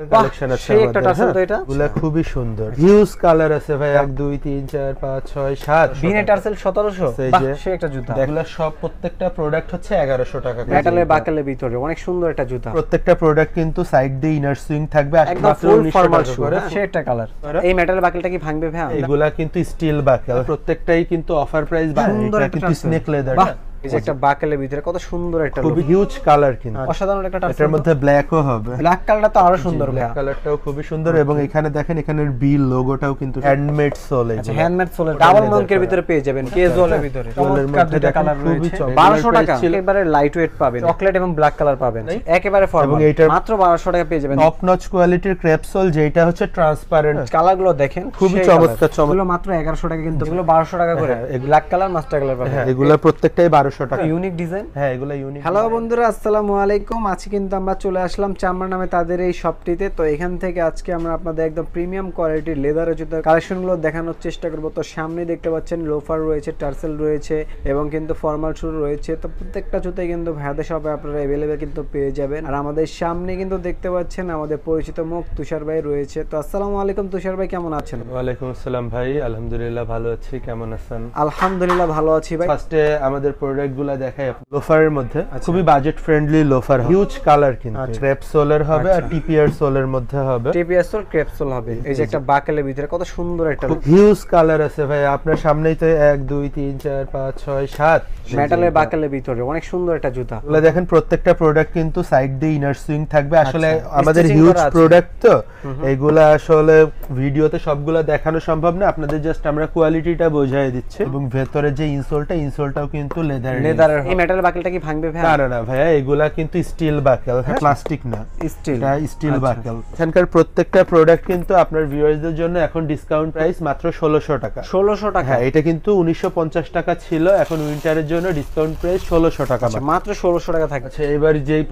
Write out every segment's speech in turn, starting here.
হ্যাঁ? খুবই সুন্দর হিউজ আচ্ছা। কালার আছে ভাই 1 2 3 4 5 6 7 বিনে টার্সেল সব প্রত্যেকটা প্রোডাক্ট হচ্ছে 1100 টাকা করে মেটালের ভিতরে অনেক সুন্দর একটা জুতা প্রত্যেকটা প্রোডাক্ট কিন্তু সাইড দিয়ে ইনার থাকবে হ্যাঁ? সে একটা কালার এই মেটালের বাকেলটা কি ভাঙবে ভাই এগুলা কিন্তু স্টিল বাকেল প্রত্যেকটাই কিন্তু অফার প্রাইস বাকেল কিন্তু স্নেক লেদার এই যে একটা বাকেলের ভিতরে কত সুন্দর একটা খুব হিউজ কালার কিন্তু অসাধারণ একটা এটার মধ্যে ব্ল্যাকও হবে ব্ল্যাক কালারটা তো আরো সুন্দর ব্ল্যাক কালারটাও খুবই সুন্দর এবং এখানে দেখেন বি লোগোটাও কিন্তু হ্যান্ডমেড হ্যান্ডমেড ডাবল ভিতরে পেয়ে যাবেন আচ্ছা, আচ্ছা। ভিতরে সোলের মধ্যে 1200 টাকা একেবারে লাইট ওয়েট পাবেন চকলেট এবং ব্ল্যাক কালার পাবেন একেবারে ফর্মাল মাত্র 1200 টাকা পেয়ে যাবেন টপ নচ কোয়ালিটির ক্রেপ সোল যেটা হচ্ছে ট্রান্সপারেন্ট হ্যাঁ, কালারগুলো দেখেন খুবই চমৎকার চমৎকার মাত্র 1100 টাকা কিন্তু এগুলো 1200 টাকা করে ব্ল্যাক কালার মাস্টার কালার পাবেন হ্যাঁ, এগুলো প্রত্যেকটাই বারোশো টাকা হ্যাঁ। ইউনিক ডিজাইন হ্যাঁ এগুলো ইউনিক হ্যালো বন্ধুরা আসসালামু আলাইকুম আজকে কিন্তু আমরা চলে আসলাম চামড়া নামে তাদের এই শপটিতে তো এখান থেকে আজকে আমরা আপনাদের একদম প্রিমিয়াম কোয়ালিটির লেদারের জুতো কালেকশনগুলো দেখানোর চেষ্টা করব তো সামনে দেখতে পাচ্ছেন লোফার রয়েছে টার্সেল রয়েছে এবং কিন্তু ফর্মাল শু রয়েছে তো প্রত্যেকটা জুতো কিন্তু ভাইয়াদের শপে আপনারা অ্যাভেলেবেল কিন্তু পেয়ে যাবেন আর আমাদের সামনে কিন্তু দেখতে পাচ্ছেন আমাদের পরিচিত মুখ তুষার ভাই রয়েছে তো আসসালামু আলাইকুম তুষার ভাই কেমন আছেন ওয়ালাইকুম আসসালাম ভাই আলহামদুলিল্লাহ ভালো আছি কেমন আছেন আলহামদুলিল্লাহ ভালো আছি ভাই ফার্স্টে আমাদের প্রোডাক্টগুলো দেখাই লোফারের মধ্যে আচ্ছা। খুবই budget friendly loafer huge colour কিন্তু ক্রেপ হ্যাঁ, সোলের হবে আর টিপিআর আচ্ছা। সোলের মধ্যে হবে টিপিআর সোল ক্রেপ সোল হবে এই যে একটা বাকেলের ভিতরে কত সুন্দর একটা হিউজ কালার আছে ভাই আপনার সামনেই তো 1 2 3 4 5 6 7 মেটালের বাকেলের ভিতরে অনেক সুন্দর একটা জুতা দেখেন প্রত্যেকটা প্রোডাক্ট কিন্তু সাইড দিয়ে ইনার সুইং থাকবে আচ্ছা। আসলে আমাদের হিউজ প্রোডাক্ট তো এগুলা আসলে ভিডিওতে সবগুলা দেখানো সম্ভব না আপনাদের জাস্ট আমরা কোয়ালিটিটা বোঝাই দিচ্ছি এবং ভেতরে যে ইনসোলটা ইনসোলটাও কিন্তু লেদার এগুলা কিন্তু স্টিল বাকেল প্লাস্টিক হ্যাঁ, না স্টিল আচ্ছা। বাকেল এখানকার প্রত্যেকটা প্রোডাক্ট কিন্তু আপনার জন্য এখন প্রাইস মাত্র টাকা টাকা হ্যাঁ, এটা কিন্তু টাকা ছিল এখন উইন্টারের জন্য ডিসকাউন্ট প্রাইস টাকা আচ্ছা, মাত্র টাকা থাকছে আচ্ছা, এবার যেই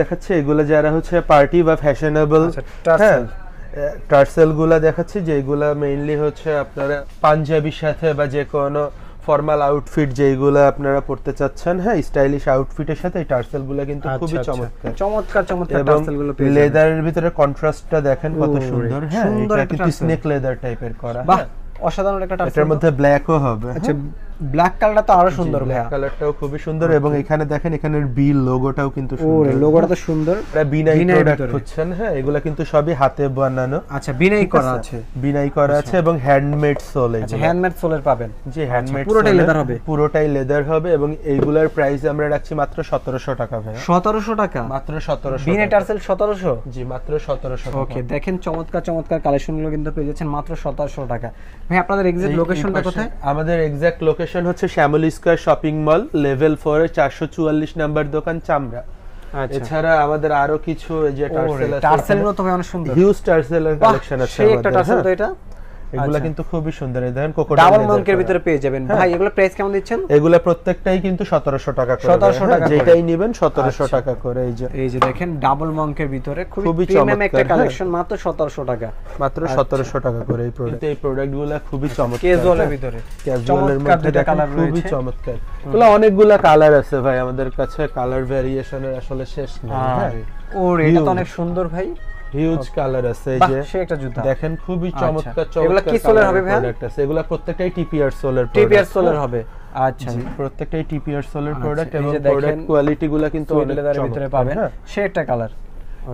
দেখাচ্ছে এগুলা যারা হচ্ছে পার্টি বা ফ্যাশনেবল হ্যাঁ গুলা দেখাচ্ছি যেগুলা মেইনলি হচ্ছে আপনারা পাঞ্জাবির সাথে বা যে কোনো ফর্মাল আউটফিট যেইগুলো আপনারা পড়তে চাচ্ছেন হ্যাঁ স্টাইলিশ আউটফিটের সাথে এই টার্সেলগুলো কিন্তু আচ্ছা, খুবই আচ্ছা। চমৎকার চমৎকার চমৎকার টার্সেলগুলো পেয়ে লেদারের ভিতরে কন্ট্রাস্টটা দেখেন কত সুন্দর হ্যাঁ এটা কিন্তু স্নেক লেদার টাইপের করা বাহ হ্যাঁ। অসাধারণ একটা টার্সেল এটার মধ্যে ব্ল্যাকও হবে আচ্ছা হ্যাঁ। ব্ল্যাক কালারটা তো আরো সুন্দর ব্ল্যাক কালারটাও খুবই সুন্দর এবং এখানে দেখেন এখানের বি লোগোটাও কিন্তু সুন্দর লোগোটা তো সুন্দর এটা বিনাই প্রোডাক্ট হচ্ছেন হ্যাঁ এগুলা কিন্তু সবই হাতে বানানো আচ্ছা বিনাই করা আছে বিনাই করা আচ্ছা। আছে এবং হ্যান্ডমেড সোল আচ্ছা হ্যান্ডমেড সোলের পাবেন জি হ্যান্ডমেড আচ্ছা, পুরোটাই লেদার হবে পুরোটাই লেদার হবে এবং এইগুলার প্রাইস আমরা রাখছি মাত্র 1700 টাকা ভাই 1700 টাকা মাত্র 1700 বিনাই টার্সেল 1700 জি মাত্র 1700 ওকে দেখেন চমৎকার চমৎকার কালেকশনগুলো কিন্তু পেয়ে যাচ্ছেন মাত্র 1700 টাকা ভাই আপনাদের এক্সাক্ট লোকেশনটা কোথায় আমাদের এক্সাক্ট লোকেশন লোকেশন হচ্ছে Shyamal square shopping mall level four চারশো চুয়াল্লিশ নাম্বার দোকান চামড়া আচ্ছা। এছাড়া আমাদের আরো কিছু যে টার্সেল টার্সেল তো অনেক সুন্দর হিউজ টার্সেল কালেকশন আছে একটা টার্সেল তো এটা এগুলা আচ্ছা। কিন্তু খুবই সুন্দর এই দেখেন কোকো ডাবল ভিতরে পেয়ে যাবেন হ্যাঁ। ভাই প্রাইস কেমন দিচ্ছেন প্রত্যেকটাই কিন্তু 1700 টাকা করে 1700 টাকা হ্যাঁ, যেটাই নেবেন 1700 আচ্ছা। টাকা করে এই যে এই যে দেখেন ডাবল ভিতরে খুবই প্রিমিয়াম একটা কালেকশন হ্যাঁ। মাত্র 1700 টাকা মাত্র 1700 আচ্ছা। টাকা করে এই প্রোডাক্ট এই প্রোডাক্টগুলো খুবই চমৎকার ক্যাজুয়ালের ভিতরে ক্যাজুয়ালের মধ্যে কালার খুবই চমৎকার কালার আছে ভাই আমাদের কাছে কালার ভেরিয়েশনের আসলে শেষ নেই ওরে এটা তো অনেক সুন্দর ভাই হিউজ কালার আছে যে একটা জুতা দেখেন খুবই আচ্ছা। চমৎকার এগুলা কি সোলার হবে ভাই আছে এগুলা প্রত্যেকটাই টিপিআর সোলার টিপিআর সোলার হবে আচ্ছা প্রত্যেকটাই টিপিআর সোলার প্রোডাক্ট এবং প্রোডাক্ট কোয়ালিটি কিন্তু ভিতরে পাবেন হ্যাঁ। কালার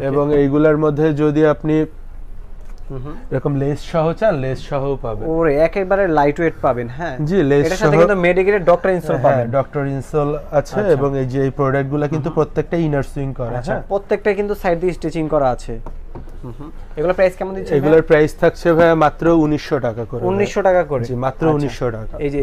এবং এইগুলার মধ্যে যদি আপনি এরকম লেস সহ চান লেস সহ পাবেন ওরে একেবারে লাইট ওয়েট পাবেন হ্যাঁ জি লেস সহ এটার সাথে কিন্তু মেডিকেলের ডক্টর ইনসোল পাবেন ডক্টর ইনসোল আছে আচ্ছা। এবং এই যে এই প্রোডাক্টগুলো কিন্তু প্রত্যেকটা ইনার সুইং করা আছে প্রত্যেকটা কিন্তু সাইড দিয়ে স্টিচিং করা আছে প্রাইস mm-hmm. কেমন দিচ্ছেন এগুলোর প্রাইস থাকছে ভাই মাত্র 1900 টাকা করে 1900 টাকা করে জি মাত্র 1900 আচ্ছা। টাকা এই যে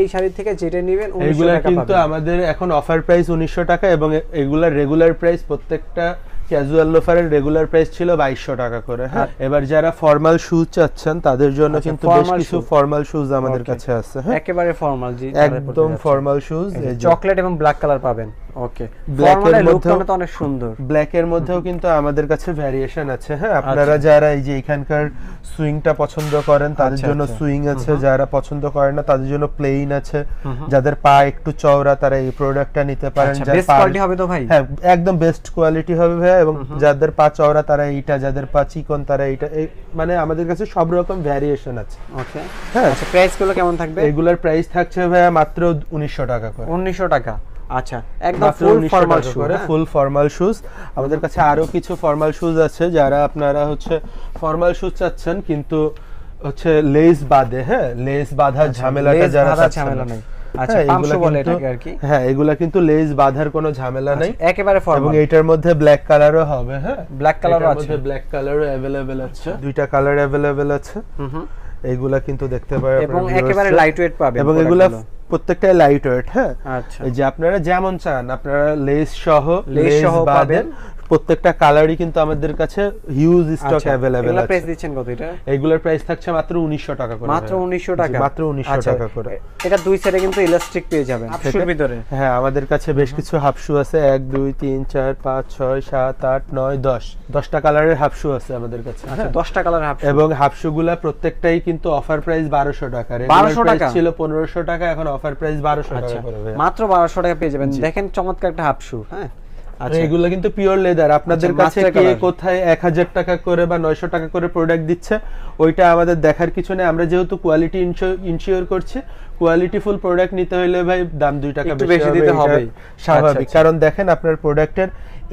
এই শাড়ি থেকে যেটা নেবেন 1900 টাকা এগুলো কিন্তু আমাদের এখন অফার প্রাইস 1900 টাকা এবং এগুলার রেগুলার প্রাইস প্রত্যেকটা ক্যাজুয়াল লোফারের রেগুলার প্রাইস ছিল বাইশশো টাকা করে হ্যাঁ, হ্যাঁ। এবার যারা ফর্মাল শুজ চাচ্ছেন তাদের জন্য আচ্ছা, কিন্তু বেশ কিছু ফর্মাল শুজ আমাদের কাছে আছে হ্যাঁ একেবারে ফর্মাল জি একদম ফর্মাল শুজ চকলেট এবং ব্ল্যাক কালার পাবেন ওকে ব্ল্যাক এর মধ্যেও অনেক সুন্দর ব্ল্যাক এর মধ্যেও কিন্তু আমাদের কাছে ভ্যারিয়েশন আছে হ্যাঁ আচ্ছা। আপনারা যারা এই যে এখানকার সুইংটা পছন্দ করেন তাদের আচ্ছা, জন্য সুইং আচ্ছা। আছে যারা পছন্দ করেন না তাদের জন্য প্লেন আছে যাদের পা একটু চওড়া তারা এই প্রোডাক্টটা নিতে পারেন বেস্ট কোয়ালিটি হবে তো ভাই হ্যাঁ একদম বেস্ট কোয়ালিটি হবে ভাই এবং যাদের পা চওড়া তারা এইটা যাদের পা চিকন তারা এইটা মানে আমাদের কাছে সব রকম ভ্যারিয়েশন আছে ওকে হ্যাঁ প্রাইস গুলো কেমন থাকবে এগুলার প্রাইস থাকছে ভাই মাত্র 1900 টাকা করে 1900 টাকা আচ্ছা, হ্যাঁ।, হ্যাঁ? আচ্ছা, হ্যাঁ, আচ্ছা, হ্যাঁ এগুলা কিন্তু লেজ বাঁধার কোনো ঝামেলা নাই এটার মধ্যে ব্ল্যাক কালারও হবে হ্যাঁ ব্ল্যাক কালারও আছে ব্ল্যাক কালারও अवेलेबल আছে দুইটা কালার अवेलेबल আছে এগুলা কিন্তু দেখতে পাবেন এবং একেবারে লাইটওয়েট পাবেন এবং এগুলা প্রত্যেকটাই লাইট ওয়েট হ্যাঁ আচ্ছা। যে আপনারা যেমন চান আপনারা লেস সহ লেস সহ পাবেন প্রত্যেকটা কালারই কিন্তু আমাদের কাছে হিউজ স্টক अवेलेबल আছে প্রাইস দিচ্ছেন কত এটা এগুলোর প্রাইস থাকছে মাত্র 1900 টাকা করে মাত্র 1900 টাকা মাত্র 1900 আচ্ছা, টাকা করে এটা দুই সেটে কিন্তু ইলাস্টিক পেয়ে যাবেন হাফশুর ভিতরে হ্যাঁ আমাদের কাছে বেশ কিছু হাফশু আছে 1 2 3 4 5 6 7 8 9 10 10টা কালারের হাফশু আছে আমাদের কাছে আচ্ছা 10টা কালার হাফশু এবং হাফশুগুলা প্রত্যেকটাই কিন্তু অফার প্রাইস 1200 টাকা 1200 টাকা ছিল 1500 টাকা এখন অফার প্রাইস 1200 টাকা পড়বে আচ্ছা। মাত্র 1200 টাকা পেয়ে যাবেন দেখেন চমৎকার একটা হাফ শু হ্যাঁ আচ্ছা এগুলো কিন্তু পিওর লেদার আপনাদের আচ্ছা, কাছে কি কোথায় 1000 টাকা করে বা 900 টাকা করে প্রোডাক্ট দিচ্ছে ওইটা আমাদের দেখার কিছু নেই আমরা যেহেতু কোয়ালিটি ইনশিওর করছি কোয়ালিটিফুল প্রোডাক্ট নিতে হলে ভাই দাম দুই টাকা বেশি দিতে হবে স্বাভাবিক আচ্ছা, আচ্ছা। কারণ দেখেন আপনার প্রোডাক্টের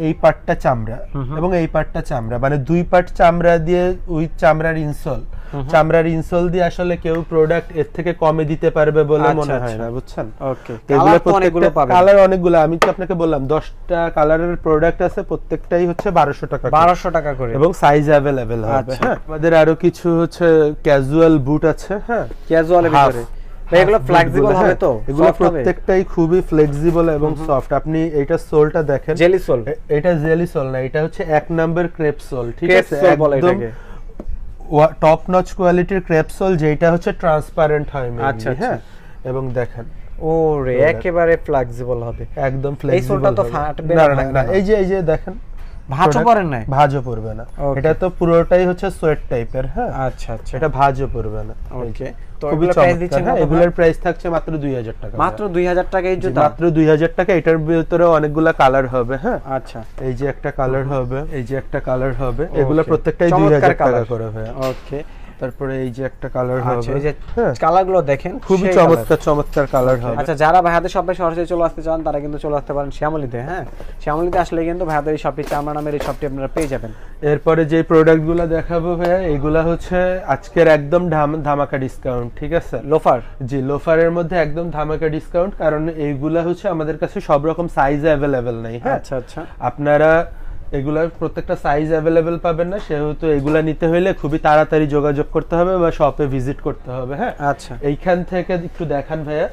এই পার্টটা চামড়া এবং এই পার্টটা চামড়া মানে দুই পার্ট চামড়া দিয়ে ওই চামড়ার ইনসল চামড়ার ইনসল দিয়ে আসলে কেউ প্রোডাক্ট এর থেকে কমে দিতে পারবে বলে আচ্ছা, মনে হয় না বুঝছেন ওকে এগুলো প্রত্যেকটা কালার অনেকগুলো আমি তো আপনাকে বললাম 10টা কালারের প্রোডাক্ট আছে প্রত্যেকটাই হচ্ছে 1200 টাকা 1200 টাকা করে এবং সাইজ अवेलेबल হবে হ্যাঁ? আমাদের আরো কিছু হচ্ছে ক্যাজুয়াল বুট আছে হ্যাঁ ক্যাজুয়ালের ভিতরে এগুলো ফ্লেক্সিবল হ্যাঁ, হবে হ্যাঁ, তো এগুলো প্রত্যেকটাই খুবই ফ্লেক্সিবল এবং সফট আপনি এটা সোলটা দেখেন জেলি সোল এটা জেলি সোল না এটা হচ্ছে এক নাম্বার ক্রেপ সোল ঠিক আছে একদম টপ নচ কোয়ালিটির ক্রেপ সোল যেটা হচ্ছে ট্রান্সপারেন্ট হয় আচ্ছা, আচ্ছা হ্যাঁ এবং দেখেন ওরে একেবারে ফ্লেক্সিবল হবে একদম ফ্লেক্সিবল এই সোলটা তো ফাটবে না না এই যে এই যে দেখেন ভাঁজও পড়েন না ভাঁজও পড়বে না এটা তো পুরোটাই হচ্ছে সোয়েট টাইপের হ্যাঁ আচ্ছা আচ্ছা এটা ভাঁজও পড়বে না ওকে তো এগুলো প্রাইস দিচ্ছেন হ্যাঁ, এগুলোর প্রাইস থাকছে মাত্র 2000 টাকা মাত্র 2000 টাকা এই জুতা মাত্র 2000 টাকা এটার ভিতরে অনেকগুলা কালার হবে হ্যাঁ আচ্ছা এই যে একটা কালার হবে এই যে একটা কালার হবে এগুলো প্রত্যেকটাই 2000 টাকা করে হবে ওকে তারপরে এই যে একটা কালার আচ্ছা, হবে এই যে কালারগুলো হ্যাঁ। দেখেন খুবই চমৎকার চমৎকার কালার হবে আচ্ছা যারা ভাইয়াদের শপে সরাসরি চলে আসতে চান তারা কিন্তু চলে আসতে পারেন শ্যামলিতে হ্যাঁ শ্যামলিতে আসলে কিন্তু ভাইয়াদের এই শপটি চামড়া নামের এই শপটি আপনারা পেয়ে যাবেন এরপরে যে প্রোডাক্টগুলো দেখাবো ভাইয়া এগুলা হচ্ছে আজকের একদম ধামাকা ডিসকাউন্ট ঠিক আছে লোফার জি লোফারের মধ্যে একদম ধামাকা ডিসকাউন্ট কারণ এইগুলা হচ্ছে আমাদের কাছে সব রকম সাইজ অ্যাভেলেবেল নাই হ্যাঁ আচ্ছা আচ্ছা আপনারা এগুলার প্রত্যেকটা সাইজ অ্যাভেলেবেল পাবেন না সেহেতু এগুলা নিতে হইলে খুবই তাড়াতাড়ি যোগাযোগ করতে হবে বা শপে ভিজিট করতে হবে হ্যাঁ আচ্ছা এইখান থেকে একটু দেখান ভাইয়া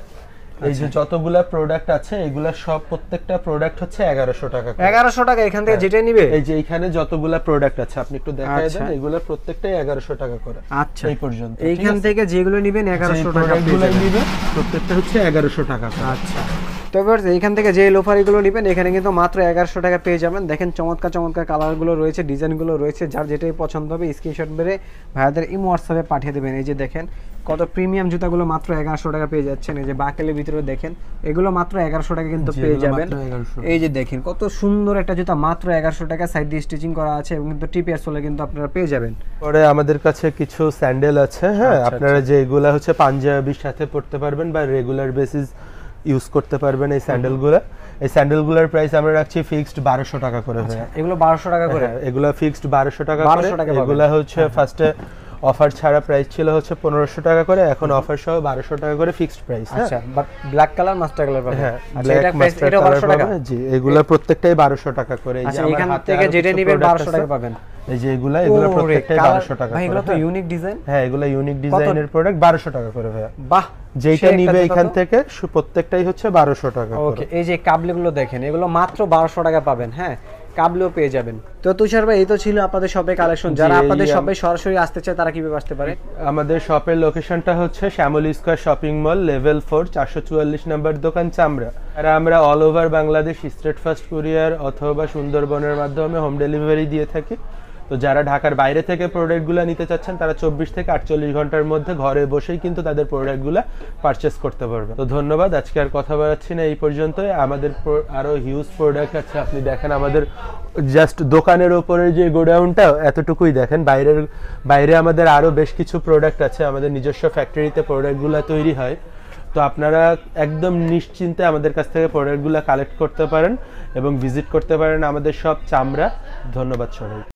এই যে আচ্ছা। যতগুলা প্রোডাক্ট আছে এগুলা সব প্রত্যেকটা প্রোডাক্ট হচ্ছে 1100 টাকা 1100 টাকা এখান থেকে হ্যাঁ। যেটা নিবে এই যে এখানে যতগুলা প্রোডাক্ট আছে আপনি একটু দেখায় দেন আচ্ছা। এগুলা প্রত্যেকটাই 1100 টাকা করে আচ্ছা এই পর্যন্ত এইখান থেকে যেগুলো নেবেন 1100 টাকা প্রোডাক্টগুলো নেবেন প্রত্যেকটা হচ্ছে 1100 টাকা আচ্ছা তো এবার এখান থেকে যে লোফারিগুলো নেবেন এখানে কিন্তু মাত্র এগারোশো টাকা পেয়ে যাবেন দেখেন চমৎকার চমৎকার কালারগুলো রয়েছে ডিজাইনগুলো রয়েছে যার যেটাই পছন্দ হবে স্ক্রিনশট মেরে ভাইয়াদের ইম হোয়াটসঅ্যাপে পাঠিয়ে দেবেন এই যে দেখেন কত প্রিমিয়াম জুতাগুলো মাত্র এগারোশো টাকা পেয়ে যাচ্ছেন এই যে বাকেলের ভিতরে দেখেন এগুলো মাত্র এগারোশো টাকা কিন্তু পেয়ে যাবেন এই যে দেখেন কত সুন্দর একটা জুতা মাত্র এগারোশো টাকা সাইড দিয়ে স্টিচিং করা আছে এবং কিন্তু টিপিয়ার সোলে কিন্তু আপনারা পেয়ে যাবেন পরে আমাদের কাছে কিছু স্যান্ডেল আছে হ্যাঁ আচ্ছা, আপনারা আচ্ছা। যে এগুলা হচ্ছে পাঞ্জাবির সাথে পড়তে পারবেন বা রেগুলার বেসিস ইউজ করতে পারবেন এই স্যান্ডেলগুলো এই স্যান্ডেলগুলোর প্রাইস আমরা রাখছি ফিক্সড বারোশো টাকা করে আচ্ছা, এগুলো বারোশো টাকা করে হ্যাঁ, এগুলো ফিক্সড বারোশো টাকা এগুলো হচ্ছে ফার্স্টে হ্যাঁ, হ্যাঁ। অফার ছাড়া প্রাইস ছিল হচ্ছে পনেরোশো টাকা করে এখন অফার সহ বারোশো টাকা করে fixed price black colour master colour পাবেন হ্যাঁ ব্ল্যাক মাস্টার কালার পাবেন জি এগুলো প্রত্যেকটাই বারোশো টাকা করে আচ্ছা এখান থেকে যেটা নেবেন হ্যাঁ, বারোশো টাকা পাবেন এই এগুলো মাত্র 1200 টাকা পাবেন হ্যাঁ কাবলেও পেয়ে যাবেন তো তুষার ভাই এই তো ছিল আপনাদের শপে কালেকশন যারা আপনাদের শপে সরাসরি আসতে চায় তারা কিভাবে আসতে পারে আমাদের শপের লোকেশনটা হচ্ছে Shyamoli square shopping mall level four চারশো চুয়াল্লিশ নাম্বার দোকান চামড়া আর আমরা all over Bangladesh straight fast courier অথবা সুন্দরবনের মাধ্যমে হোম ডেলিভারি দিয়ে থাকি তো যারা ঢাকার বাইরে থেকে প্রোডাক্টগুলো নিতে চাচ্ছেন তারা চব্বিশ থেকে আটচল্লিশ ঘন্টার মধ্যে ঘরে বসেই কিন্তু তাদের প্রোডাক্টগুলো পারচেস করতে পারবে তো ধন্যবাদ আজকে আর কথা বলাচ্ছি না এই পর্যন্তই আমাদের আরও হিউজ প্রোডাক্ট আছে আপনি দেখেন আমাদের জাস্ট দোকানের ওপরের যে গোডাউনটা এতটুকুই দেখেন বাইরের বাইরে আমাদের আরও বেশ কিছু প্রোডাক্ট আছে আমাদের নিজস্ব ফ্যাক্টরিতে প্রোডাক্টগুলো তৈরি হয় তো আপনারা একদম নিশ্চিন্তে আমাদের কাছ থেকে প্রোডাক্টগুলো কালেক্ট করতে পারেন এবং ভিজিট করতে পারেন আমাদের সব চামড়া ধন্যবাদ সবাই